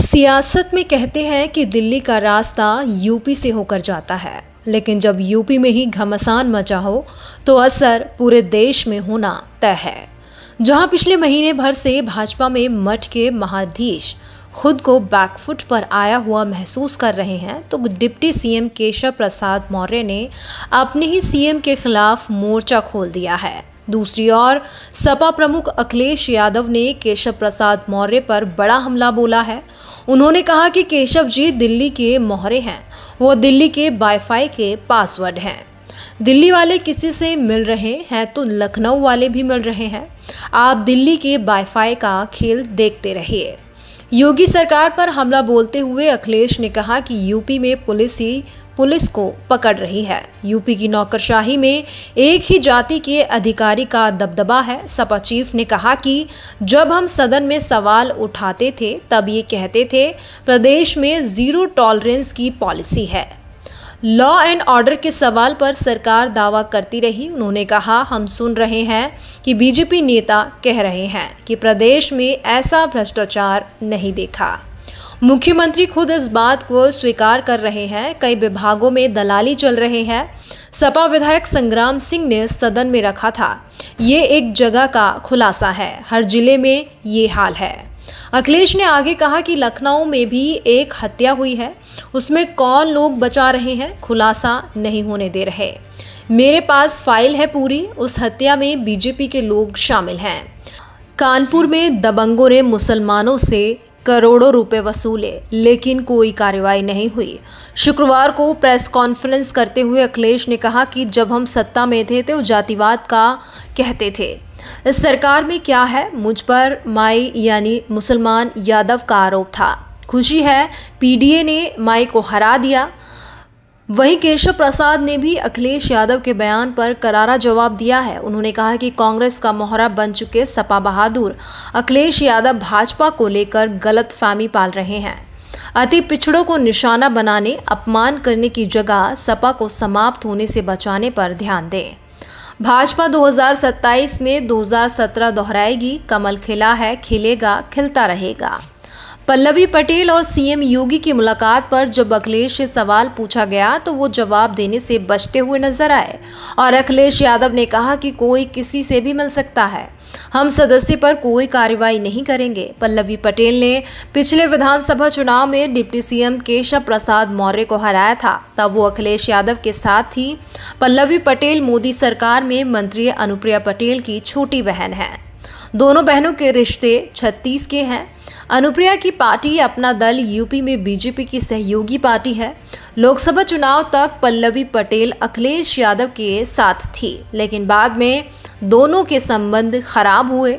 सियासत में कहते हैं कि दिल्ली का रास्ता यूपी से होकर जाता है लेकिन जब यूपी में ही घमसान मचा हो तो असर पूरे देश में होना तय है जहां पिछले महीने भर से भाजपा में मठ के महाधीश खुद को बैकफुट पर आया हुआ महसूस कर रहे हैं तो डिप्टी सीएम केशव प्रसाद मौर्य ने अपने ही सीएम के खिलाफ मोर्चा खोल दिया है दूसरी ओर सपा प्रमुख अखिलेश यादव ने केशव प्रसाद मौर्य पर बड़ा हमला बोला है उन्होंने कहा कि केशव जी दिल्ली के मोहरे हैं वो दिल्ली के वाईफाई के पासवर्ड हैं दिल्ली वाले किसी से मिल रहे हैं तो लखनऊ वाले भी मिल रहे हैं आप दिल्ली के वाईफाई का खेल देखते रहिए योगी सरकार पर हमला बोलते हुए अखिलेश ने कहा कि यूपी में पुलिस ही पुलिस को पकड़ रही है यूपी की नौकरशाही में एक ही जाति के अधिकारी का दबदबा है सपा चीफ ने कहा कि जब हम सदन में सवाल उठाते थे तब ये कहते थे प्रदेश में जीरो टॉलरेंस की पॉलिसी है लॉ एंड ऑर्डर के सवाल पर सरकार दावा करती रही उन्होंने कहा हम सुन रहे हैं कि बीजेपी नेता कह रहे हैं कि प्रदेश में ऐसा भ्रष्टाचार नहीं देखा मुख्यमंत्री खुद इस बात को स्वीकार कर रहे हैं कई विभागों में दलाली चल रहे हैं सपा विधायक संग्राम सिंह ने सदन में रखा था ये एक जगह का खुलासा है हर जिले में ये हाल है अखिलेश ने आगे कहा कि लखनऊ में भी एक हत्या हुई है उसमें कौन लोग बचा रहे हैं खुलासा नहीं होने दे रहे मेरे पास फाइल है पूरी उस हत्या में बीजेपी के लोग शामिल हैं कानपुर में दबंगों ने मुसलमानों से करोड़ों रुपए वसूले लेकिन कोई कार्रवाई नहीं हुई शुक्रवार को प्रेस कॉन्फ्रेंस करते हुए अखिलेश ने कहा कि जब हम सत्ता में थे तो जातिवाद का कहते थे इस सरकार में क्या है मुझ पर माई यानी मुसलमान यादव का आरोप था खुशी है पीडीए ने माई को हरा दिया वहीं केशव प्रसाद ने भी अखिलेश यादव के बयान पर करारा जवाब दिया है उन्होंने कहा कि कांग्रेस का मोहरा बन चुके सपा बहादुर अखिलेश यादव भाजपा को लेकर गलत फहमी पाल रहे हैं अति पिछड़ों को निशाना बनाने अपमान करने की जगह सपा को समाप्त होने से बचाने पर ध्यान दें भाजपा 2027 में 2017 दोहराएगी कमल खिला है खिलेगा खिलता रहेगा पल्लवी पटेल और सीएम योगी की मुलाकात पर जब अखिलेश से सवाल पूछा गया तो वो जवाब देने से बचते हुए नजर आए और अखिलेश यादव ने कहा कि कोई किसी से भी मिल सकता है हम सदस्य पर कोई कार्रवाई नहीं करेंगे पल्लवी पटेल ने पिछले विधानसभा चुनाव में डिप्टी सीएम केशव प्रसाद मौर्य को हराया था तब वो अखिलेश यादव के साथ थी पल्लवी पटेल मोदी सरकार में मंत्री अनुप्रिया पटेल की छोटी बहन है दोनों बहनों के रिश्ते छत्तीस के हैं अनुप्रिया की पार्टी अपना दल यूपी में बीजेपी की सहयोगी पार्टी है लोकसभा चुनाव तक पल्लवी पटेल अखिलेश यादव के साथ थी लेकिन बाद में दोनों के संबंध खराब हुए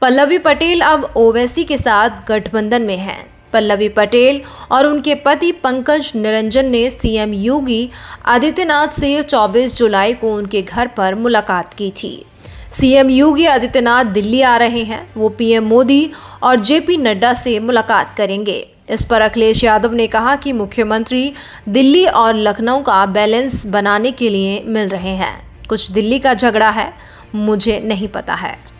पल्लवी पटेल अब ओवैसी के साथ गठबंधन में हैं पल्लवी पटेल और उनके पति पंकज निरंजन ने सीएम योगी आदित्यनाथ से 24 जुलाई को उनके घर पर मुलाकात की थी सीएम योगी आदित्यनाथ दिल्ली आ रहे हैं वो पीएम मोदी और जेपी नड्डा से मुलाकात करेंगे इस पर अखिलेश यादव ने कहा कि मुख्यमंत्री दिल्ली और लखनऊ का बैलेंस बनाने के लिए मिल रहे हैं कुछ दिल्ली का झगड़ा है मुझे नहीं पता है